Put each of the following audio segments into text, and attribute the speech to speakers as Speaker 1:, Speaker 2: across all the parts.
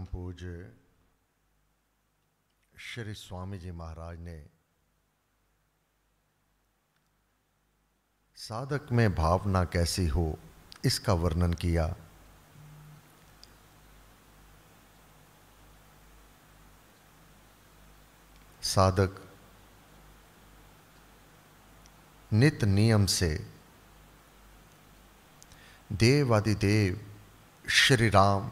Speaker 1: परम पूज्य श्री स्वामी जी महाराज ने साधक में भावना कैसी हो इसका वर्णन किया साधक नित नियम से देव आदि देव श्री राम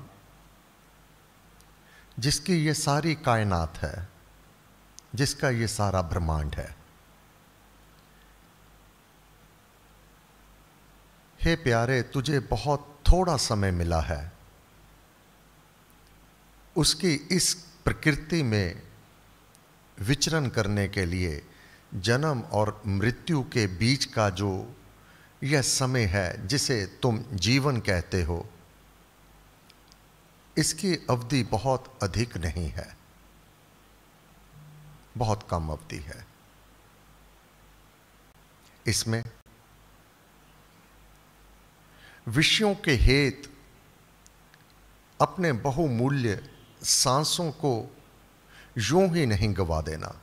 Speaker 1: जिसकी ये सारी कायनात है जिसका ये सारा ब्रह्मांड है हे प्यारे तुझे बहुत थोड़ा समय मिला है उसकी इस प्रकृति में विचरण करने के लिए जन्म और मृत्यु के बीच का जो यह समय है जिसे तुम जीवन कहते हो इसकी अवधि बहुत अधिक नहीं है बहुत कम अवधि है इसमें विषयों के हेत अपने बहुमूल्य सांसों को यूं ही नहीं गवा देना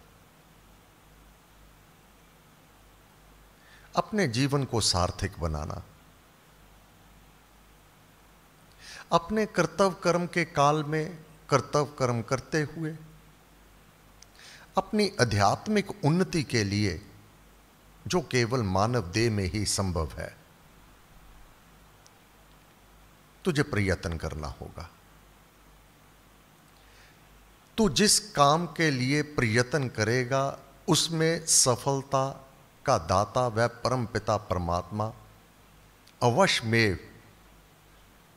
Speaker 1: अपने जीवन को सार्थक बनाना अपने कर्तव्य कर्म के काल में कर्तव्य कर्म करते हुए अपनी आध्यात्मिक उन्नति के लिए जो केवल मानव देह में ही संभव है तुझे प्रयत्न करना होगा तू जिस काम के लिए प्रयत्न करेगा उसमें सफलता का दाता परम परमपिता परमात्मा अवश्य में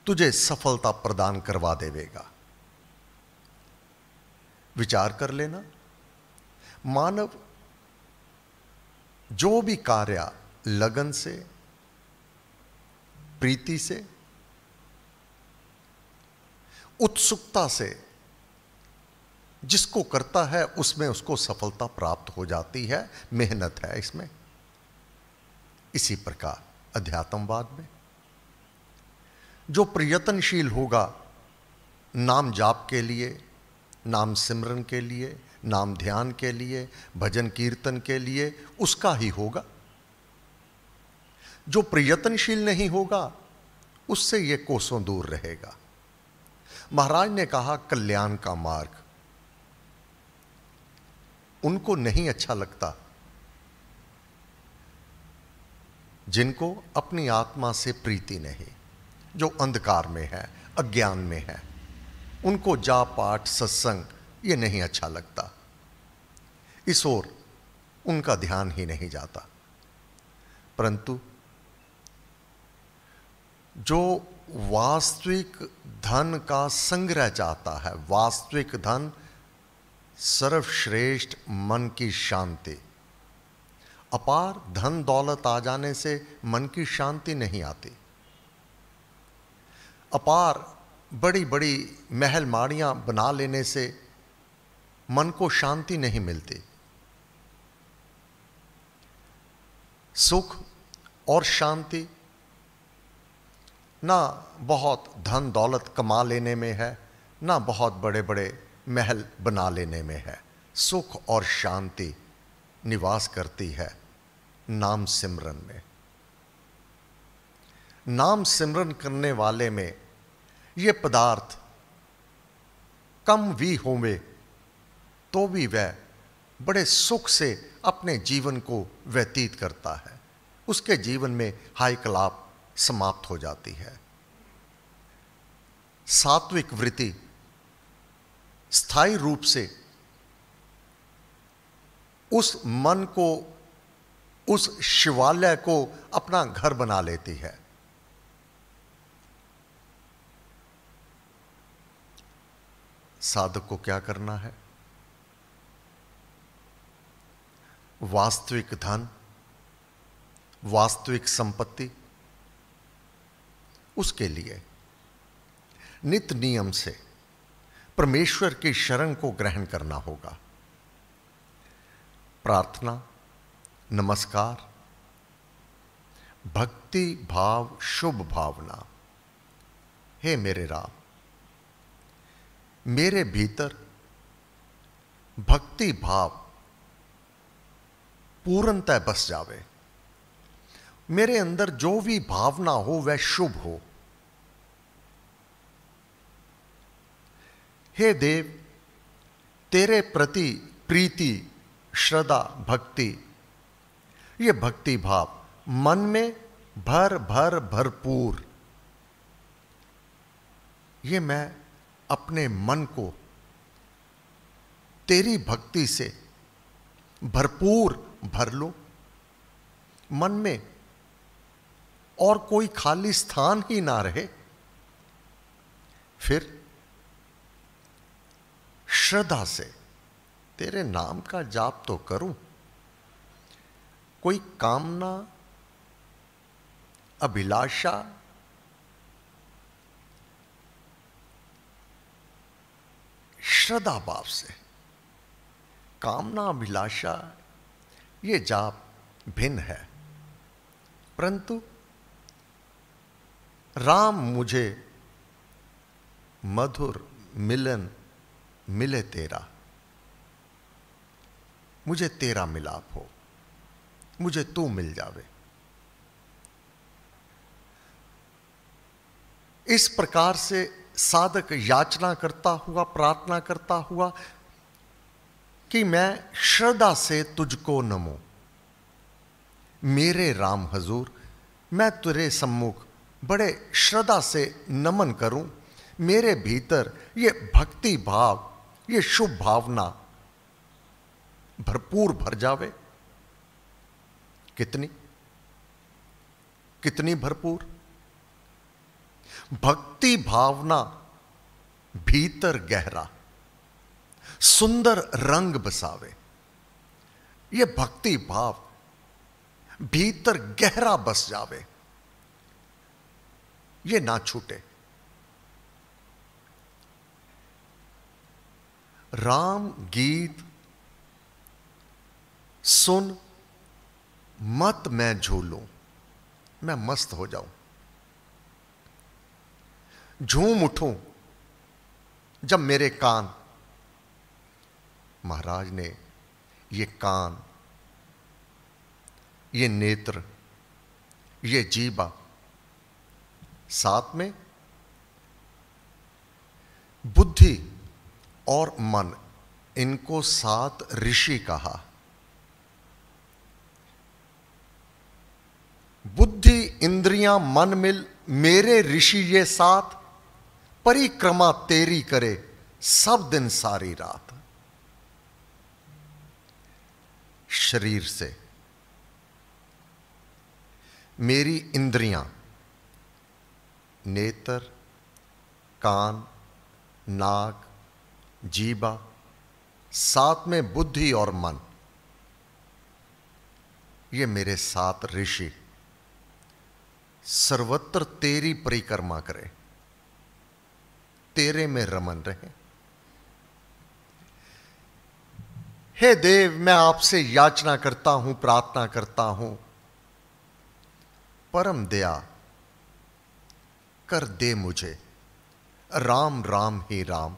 Speaker 1: तुझे सफलता प्रदान करवा देवेगा विचार कर लेना मानव जो भी कार्य लगन से प्रीति से उत्सुकता से जिसको करता है उसमें उसको सफलता प्राप्त हो जाती है मेहनत है इसमें इसी प्रकार अध्यात्मवाद में जो प्रयत्नशील होगा नाम जाप के लिए नाम सिमरन के लिए नाम ध्यान के लिए भजन कीर्तन के लिए उसका ही होगा जो प्रयत्नशील नहीं होगा उससे ये कोसों दूर रहेगा महाराज ने कहा कल्याण का मार्ग उनको नहीं अच्छा लगता जिनको अपनी आत्मा से प्रीति नहीं जो अंधकार में है अज्ञान में है उनको जा पाठ सत्संग ये नहीं अच्छा लगता इस ओर उनका ध्यान ही नहीं जाता परंतु जो वास्तविक धन का संग्रह चाहता है वास्तविक धन सर्वश्रेष्ठ मन की शांति अपार धन दौलत आ जाने से मन की शांति नहीं आती अपार बड़ी बड़ी महल माड़ियाँ बना लेने से मन को शांति नहीं मिलती सुख और शांति ना बहुत धन दौलत कमा लेने में है ना बहुत बड़े बड़े महल बना लेने में है सुख और शांति निवास करती है नाम सिमरन में नाम सिमरन करने वाले में ये पदार्थ कम भी होंगे तो भी वह बड़े सुख से अपने जीवन को व्यतीत करता है उसके जीवन में हाई कलाप समाप्त हो जाती है सात्विक वृत्ति स्थायी रूप से उस मन को उस शिवालय को अपना घर बना लेती है साधक को क्या करना है वास्तविक धन वास्तविक संपत्ति उसके लिए नित नियम से परमेश्वर की शरण को ग्रहण करना होगा प्रार्थना नमस्कार भक्ति भाव शुभ भावना हे मेरे राम मेरे भीतर भक्ति भाव पूर्णतः बस जावे मेरे अंदर जो भी भावना हो वह शुभ हो हे देव तेरे प्रति प्रीति श्रद्धा भक्ति ये भक्ति भाव मन में भर भर भरपूर ये मैं अपने मन को तेरी भक्ति से भरपूर भर लो मन में और कोई खाली स्थान ही ना रहे फिर श्रद्धा से तेरे नाम का जाप तो करूं कोई कामना अभिलाषा श्रद्धा भाव से कामना अभिलाषा ये जाप भिन्न है परंतु राम मुझे मधुर मिलन मिले तेरा मुझे तेरा मिलाप हो मुझे तू मिल जावे इस प्रकार से साधक याचना करता हुआ प्रार्थना करता हुआ कि मैं श्रद्धा से तुझको नमो मेरे राम हजूर मैं तेरे सम्मुख बड़े श्रद्धा से नमन करूं मेरे भीतर ये भक्ति भाव ये शुभ भावना भरपूर भर जावे कितनी कितनी भरपूर भक्ति भावना भीतर गहरा सुंदर रंग बसावे ये भक्ति भाव भीतर गहरा बस जावे ये ना छूटे राम गीत सुन मत मैं झूलू मैं मस्त हो जाऊं झूम उठूं जब मेरे कान महाराज ने ये कान ये नेत्र ये जीबा साथ में बुद्धि और मन इनको सात ऋषि कहा बुद्धि इंद्रियां मन मिल मेरे ऋषि ये साथ परिक्रमा तेरी करे सब दिन सारी रात शरीर से मेरी इंद्रियां नेतर कान नाक जीबा साथ में बुद्धि और मन ये मेरे साथ ऋषि सर्वत्र तेरी परिक्रमा करें तेरे में रमन रहे हे देव मैं आपसे याचना करता हूं प्रार्थना करता हूं परम दया कर दे मुझे राम राम ही राम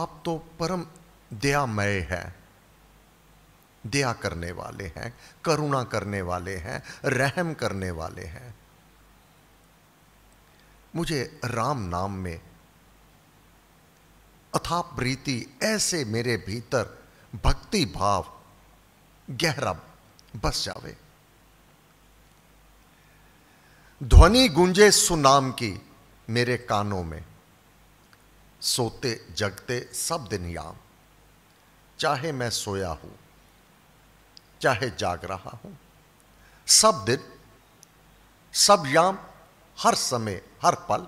Speaker 1: आप तो परम दयामय हैं दया करने वाले हैं करुणा करने वाले हैं रहम करने वाले हैं मुझे राम नाम में अथा प्रीति ऐसे मेरे भीतर भक्ति भाव गहरा बस जावे ध्वनि गूंजे सुनाम की मेरे कानों में सोते जगते सब दिन याम चाहे मैं सोया हूं चाहे जाग रहा हूं सब दिन सब याम हर समय हर पल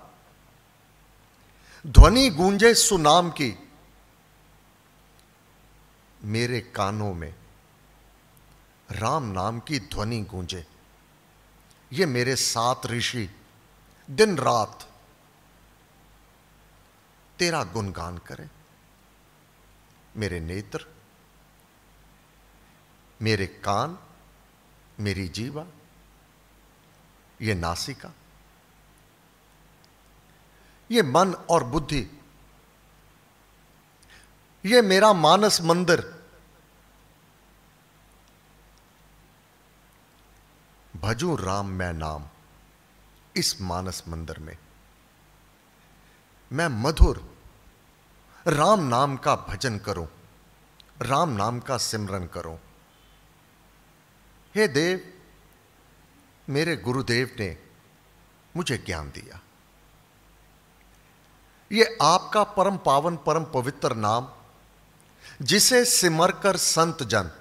Speaker 1: ध्वनि गूंजे सुनाम की मेरे कानों में राम नाम की ध्वनि गूंजे ये मेरे सात ऋषि दिन रात तेरा गुणगान करें मेरे नेत्र मेरे कान मेरी जीवा ये नासिका ये मन और बुद्धि ये मेरा मानस मंदिर भजू राम मैं नाम इस मानस मंदिर में मैं मधुर राम नाम का भजन करो राम नाम का सिमरन करो हे देव मेरे गुरुदेव ने मुझे ज्ञान दिया ये आपका परम पावन परम पवित्र नाम जिसे सिमर कर संत जन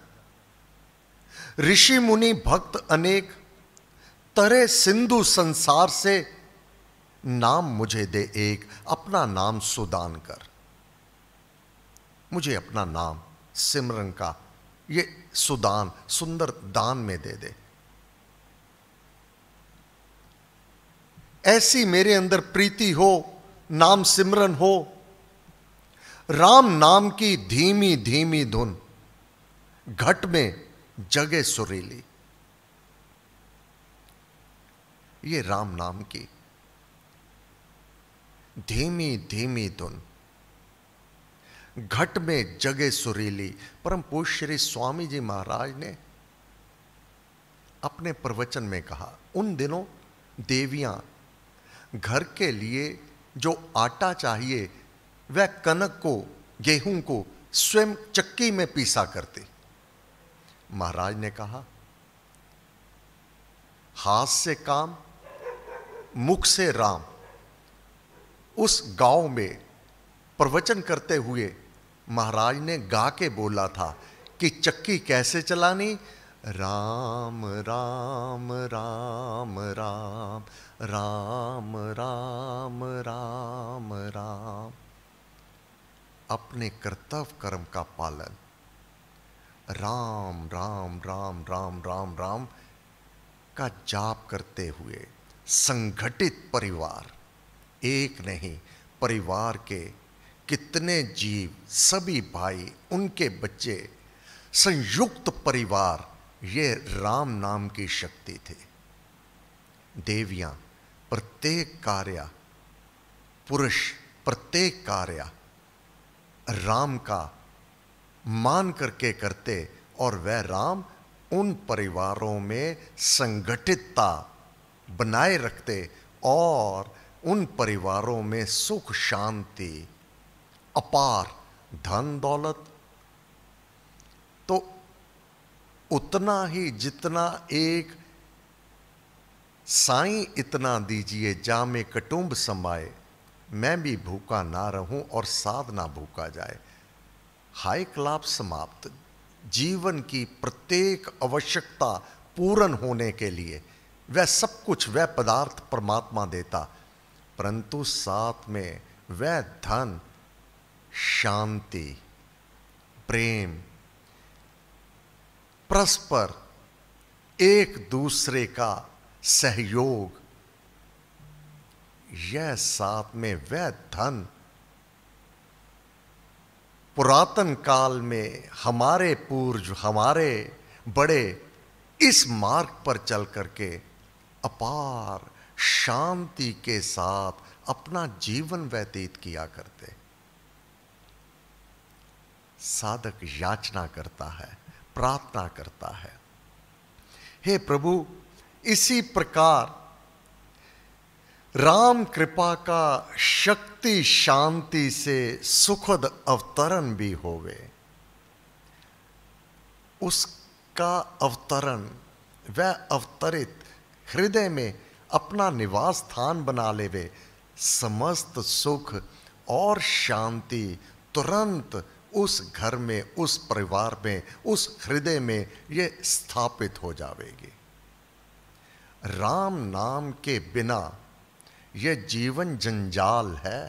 Speaker 1: ऋषि मुनि भक्त अनेक तरे सिंधु संसार से नाम मुझे दे एक अपना नाम सुदान कर मुझे अपना नाम सिमरन का ये सुदान सुंदर दान में दे दे ऐसी मेरे अंदर प्रीति हो नाम सिमरन हो राम नाम की धीमी धीमी धुन घट में जगे सुरीली ये राम नाम की धीमी धीमी धुन घट में जगे सुरीली परम पूज श्री स्वामी जी महाराज ने अपने प्रवचन में कहा उन दिनों देवियां घर के लिए जो आटा चाहिए वह कनक को गेहूं को स्वयं चक्की में पीसा करते महाराज ने कहा हाथ से काम मुख से राम उस गांव में प्रवचन करते हुए महाराज ने गा के बोला था कि चक्की कैसे चलानी राम राम राम राम राम राम राम राम अपने कर्तव्य कर्म का पालन राम राम राम राम राम राम का जाप करते हुए संगठित परिवार एक नहीं परिवार के कितने जीव सभी भाई उनके बच्चे संयुक्त परिवार ये राम नाम की शक्ति थी देवियां प्रत्येक कार्य पुरुष प्रत्येक कार्य राम का मान करके करते और वह राम उन परिवारों में संगठितता बनाए रखते और उन परिवारों में सुख शांति अपार धन दौलत तो उतना ही जितना एक साई इतना दीजिए जा में कटुम्ब समाए मैं भी भूखा ना रहूं और साध ना भूखा जाए हाय क्लाप समाप्त जीवन की प्रत्येक आवश्यकता पूर्ण होने के लिए वह सब कुछ वह पदार्थ परमात्मा देता परंतु साथ में वह धन शांति प्रेम परस्पर एक दूसरे का सहयोग यह साथ में वह धन पुरातन काल में हमारे पूर्व हमारे बड़े इस मार्ग पर चल करके अपार शांति के साथ अपना जीवन व्यतीत किया करते साधक याचना करता है प्रार्थना करता है हे प्रभु इसी प्रकार राम कृपा का शक्ति शांति से सुखद अवतरण भी होवे उसका अवतरण वह अवतरित हृदय में अपना निवास स्थान बना लेवे समस्त सुख और शांति तुरंत उस घर में उस परिवार में उस हृदय में ये स्थापित हो जाएगी राम नाम के बिना ये जीवन जंजाल है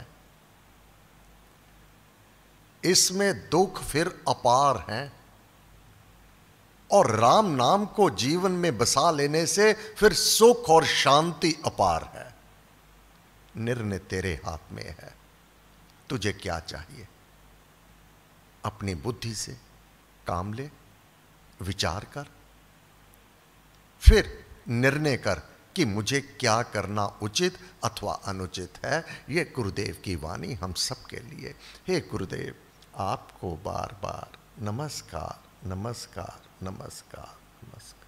Speaker 1: इसमें दुख फिर अपार हैं और राम नाम को जीवन में बसा लेने से फिर सुख और शांति अपार है निर्णय तेरे हाथ में है तुझे क्या चाहिए अपनी बुद्धि से काम ले विचार कर फिर निर्णय कर कि मुझे क्या करना उचित अथवा अनुचित है ये गुरुदेव की वाणी हम सबके लिए हे गुरुदेव आपको बार बार नमस्कार नमस्कार नमस्कार नमस्कार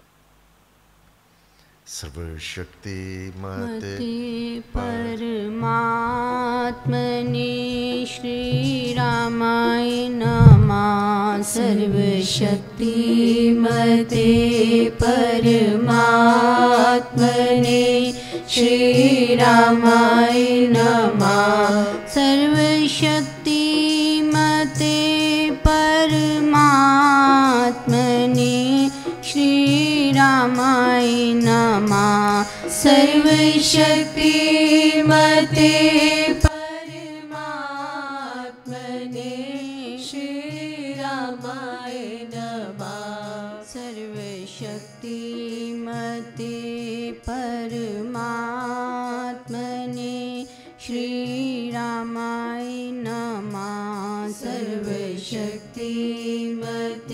Speaker 1: सर्वशक्ति श्री सर्वशक्तिमते परमात्मने
Speaker 2: श्रीरामाय नमः सर्वशक्तिमते श्री श्रीरामाय नमः सर्वशक्ति श्यामाय नमः सर्वशक्तिमते परमात्मने श्रीरामाय नमः सर्वशक्तिमते परमात्मने श्रीरामाय नमः सर्वशक्तिमते